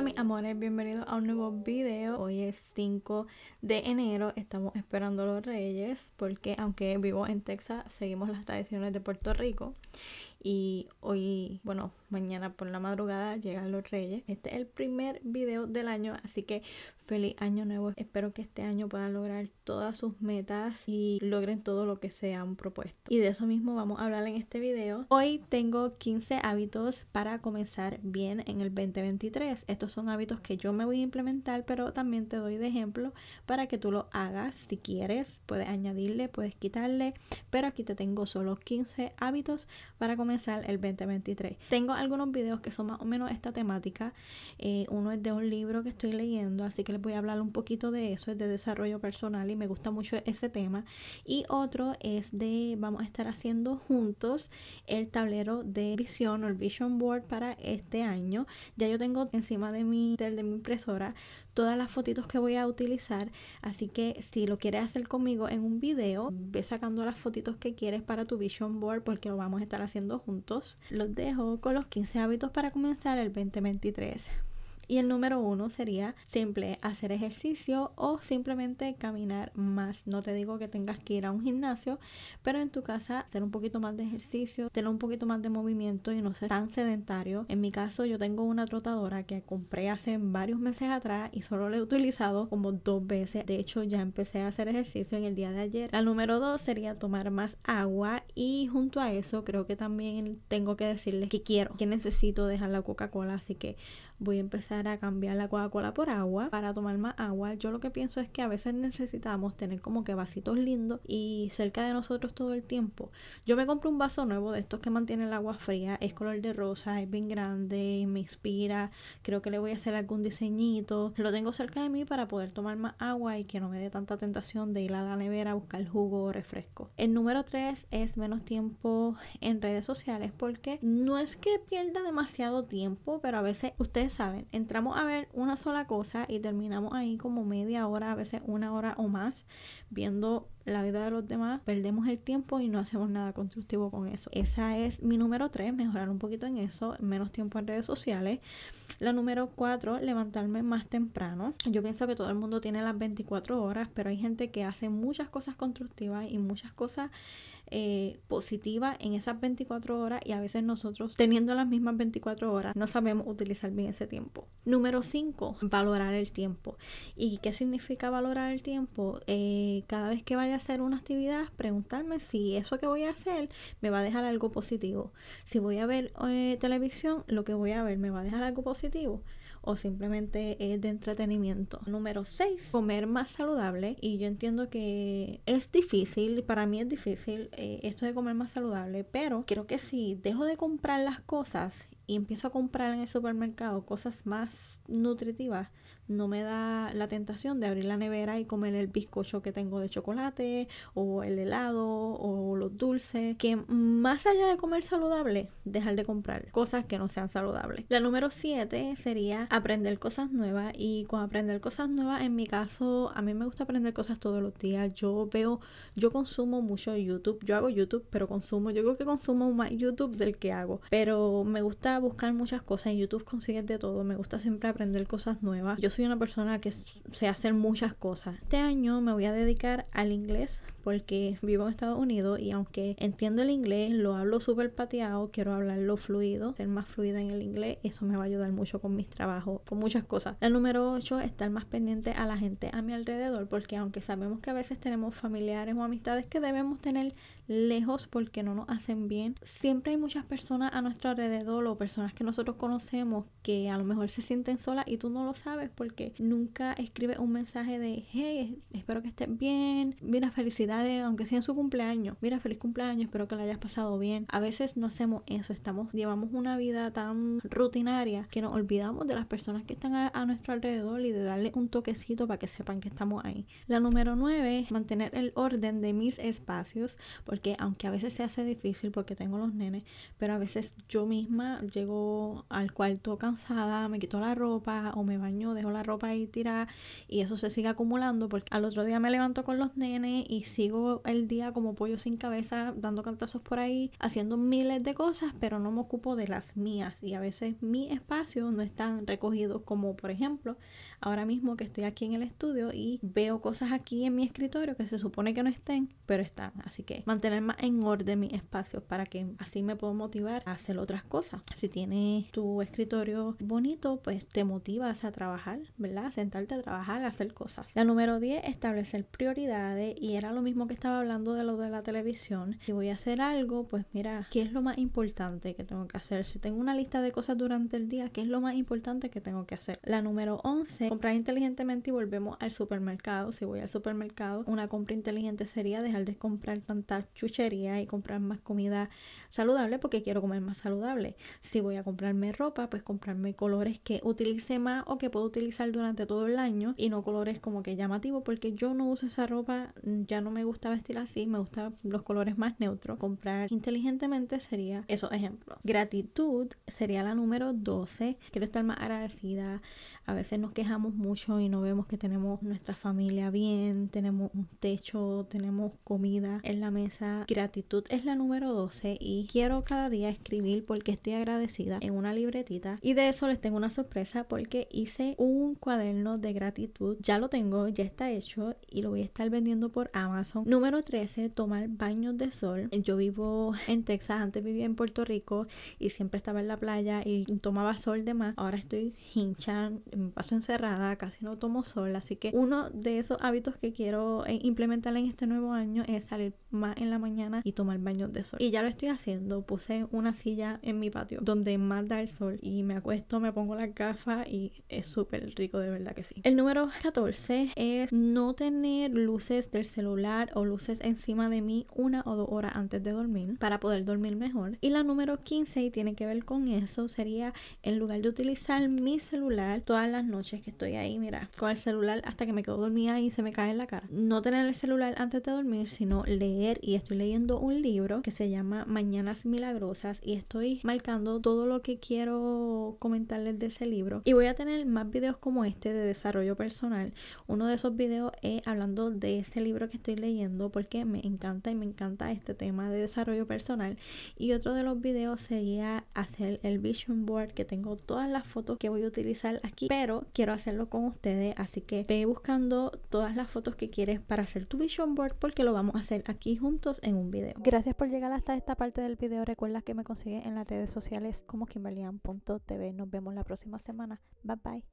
Hola mis amores, bienvenidos a un nuevo video. Hoy es 5 de enero, estamos esperando los reyes porque aunque vivo en Texas, seguimos las tradiciones de Puerto Rico y hoy, bueno, mañana por la madrugada llegan los reyes. Este es el primer video del año, así que feliz año nuevo. Espero que este año puedan lograr todas sus metas y logren todo lo que se han propuesto. Y de eso mismo vamos a hablar en este video. Hoy tengo 15 hábitos para comenzar bien en el 2023. Estos son hábitos que yo me voy a implementar, pero también te doy de ejemplo para que tú lo hagas si quieres. Puedes añadirle, puedes quitarle, pero aquí te tengo solo 15 hábitos para comenzar el 2023. Tengo algunos videos que son más o menos esta temática. Eh, uno es de un libro que estoy leyendo, así que les voy a hablar un poquito de eso, es de desarrollo personal y me gusta mucho ese tema. Y otro es de, vamos a estar haciendo juntos el tablero de visión o el vision board para este año. Ya yo tengo encima de mi, de mi impresora todas las fotitos que voy a utilizar, así que si lo quieres hacer conmigo en un video, ve sacando las fotitos que quieres para tu vision board porque lo vamos a estar haciendo juntos. Los dejo con los 15 hábitos para comenzar el 2023. Y el número uno sería simple, hacer ejercicio o simplemente caminar más. No te digo que tengas que ir a un gimnasio, pero en tu casa hacer un poquito más de ejercicio, tener un poquito más de movimiento y no ser tan sedentario. En mi caso yo tengo una trotadora que compré hace varios meses atrás y solo la he utilizado como dos veces. De hecho ya empecé a hacer ejercicio en el día de ayer. La número dos sería tomar más agua y junto a eso creo que también tengo que decirles que quiero, que necesito dejar la Coca-Cola, así que voy a empezar a cambiar la Coca-Cola por agua para tomar más agua, yo lo que pienso es que a veces necesitamos tener como que vasitos lindos y cerca de nosotros todo el tiempo. Yo me compré un vaso nuevo de estos que mantiene el agua fría, es color de rosa, es bien grande, me inspira, creo que le voy a hacer algún diseñito. Lo tengo cerca de mí para poder tomar más agua y que no me dé tanta tentación de ir a la nevera a buscar jugo o refresco. El número 3 es menos tiempo en redes sociales porque no es que pierda demasiado tiempo, pero a veces ustedes saben, en entramos a ver una sola cosa y terminamos ahí como media hora, a veces una hora o más, viendo la vida de los demás, perdemos el tiempo y no hacemos nada constructivo con eso. Esa es mi número 3, mejorar un poquito en eso, menos tiempo en redes sociales. La número 4, levantarme más temprano. Yo pienso que todo el mundo tiene las 24 horas, pero hay gente que hace muchas cosas constructivas y muchas cosas eh, positiva en esas 24 horas y a veces nosotros teniendo las mismas 24 horas no sabemos utilizar bien ese tiempo. Número 5, valorar el tiempo. ¿Y qué significa valorar el tiempo? Eh, cada vez que vaya a hacer una actividad, preguntarme si eso que voy a hacer me va a dejar algo positivo. Si voy a ver eh, televisión, lo que voy a ver me va a dejar algo positivo o simplemente es de entretenimiento. Número 6, comer más saludable. Y yo entiendo que es difícil, para mí es difícil eh, esto de comer más saludable, pero creo que si dejo de comprar las cosas y empiezo a comprar en el supermercado cosas más nutritivas, no me da la tentación de abrir la nevera y comer el bizcocho que tengo de chocolate o el helado o los dulces, que más allá de comer saludable, dejar de comprar cosas que no sean saludables. La número 7 sería aprender cosas nuevas y con aprender cosas nuevas, en mi caso, a mí me gusta aprender cosas todos los días. Yo veo, yo consumo mucho YouTube, yo hago YouTube, pero consumo, yo creo que consumo más YouTube del que hago, pero me gusta buscar muchas cosas. En YouTube consigues de todo. Me gusta siempre aprender cosas nuevas. Yo soy una persona que se hace muchas cosas. Este año me voy a dedicar al inglés porque vivo en Estados Unidos y aunque entiendo el inglés, lo hablo súper pateado, quiero hablarlo fluido, ser más fluida en el inglés, eso me va a ayudar mucho con mis trabajos, con muchas cosas. El número 8, estar más pendiente a la gente a mi alrededor, porque aunque sabemos que a veces tenemos familiares o amistades que debemos tener lejos porque no nos hacen bien, siempre hay muchas personas a nuestro alrededor o personas que nosotros conocemos que a lo mejor se sienten solas y tú no lo sabes porque nunca escribes un mensaje de hey, espero que estés bien, mira, felicidad aunque sea en su cumpleaños. Mira, feliz cumpleaños, espero que lo hayas pasado bien. A veces no hacemos eso, estamos, llevamos una vida tan rutinaria que nos olvidamos de las personas que están a, nuestro alrededor y de darle un toquecito para que sepan que estamos ahí. La número 9 mantener el orden de mis espacios, porque aunque a veces se hace difícil porque tengo los nenes, pero a veces yo misma llego al cuarto cansada, me quito la ropa o me baño, dejo la ropa ahí tirada y eso se sigue acumulando porque al otro día me levanto con los nenes y sigo el día como pollo sin cabeza, dando cantazos por ahí, haciendo miles de cosas, pero no me ocupo de las mías. Y a veces mi espacio no están recogido, como por ejemplo ahora mismo que estoy aquí en el estudio y veo cosas aquí en mi escritorio que se supone que no estén, pero están. Así que mantener más en orden mi espacio para que así me puedo motivar a hacer otras cosas. Si tienes tu escritorio bonito, pues te motivas a trabajar, ¿verdad? sentarte a trabajar, a hacer cosas. La número 10, establecer prioridades y era lo mismo que estaba hablando de lo de la televisión. Si voy a hacer algo, pues mira, ¿qué es lo más importante que tengo que hacer? Si tengo una lista de cosas durante el día, ¿qué es lo más importante que tengo que hacer? La número 11, comprar inteligentemente y volvemos al supermercado. Si voy al supermercado, una compra inteligente sería dejar de comprar tanta chuchería y comprar más comida saludable porque quiero comer más saludable. Si voy a comprarme ropa, pues comprarme colores que utilice más o que puedo utilizar durante todo el año y no colores como que llamativo porque yo no uso esa ropa, ya no me me gusta vestir así, me gustan los colores más neutros. Comprar inteligentemente sería esos ejemplos. Gratitud sería la número 12. Quiero estar más agradecida. A veces nos quejamos mucho y no vemos que tenemos nuestra familia bien, tenemos un techo, tenemos comida en la mesa. Gratitud es la número 12 y quiero cada día escribir porque estoy agradecida en una libretita. Y de eso les tengo una sorpresa porque hice un cuaderno de gratitud. Ya lo tengo, ya está hecho y lo voy a estar vendiendo por Amazon Número 13, tomar baños de sol. Yo vivo en Texas, antes vivía en Puerto Rico y siempre estaba en la playa y tomaba sol de más. Ahora estoy hincha, me paso encerrada, casi no tomo sol. Así que uno de esos hábitos que quiero eh, implementar en este nuevo año es salir más en la mañana y tomar baños de sol. Y ya lo estoy haciendo. Puse una silla en mi patio donde más da el sol y me acuesto, me pongo la gafa. y es súper rico, de verdad que sí. El número 14 es no tener luces del celular o luces encima de mí una o dos horas antes de dormir para poder dormir mejor. Y la número 15, y tiene que ver con eso, sería en lugar de utilizar mi celular todas las noches que estoy ahí, mira, con el celular hasta que me quedo dormida y se me cae en la cara. No tener el celular antes de dormir, sino leer. Y estoy leyendo un libro que se llama Mañanas Milagrosas y estoy marcando todo lo que quiero comentarles de ese libro. Y voy a tener más videos como este de desarrollo personal. Uno de esos videos es hablando de ese libro que estoy leyendo porque me encanta y me encanta este tema de desarrollo personal. Y otro de los videos sería hacer el vision board que tengo todas las fotos que voy a utilizar aquí, pero quiero hacerlo con ustedes, así que ve buscando todas las fotos que quieres para hacer tu vision board porque lo vamos a hacer aquí juntos en un video. Gracias por llegar hasta esta parte del video. Recuerda que me consigues en las redes sociales como kimberlian.tv Nos vemos la próxima semana. Bye bye.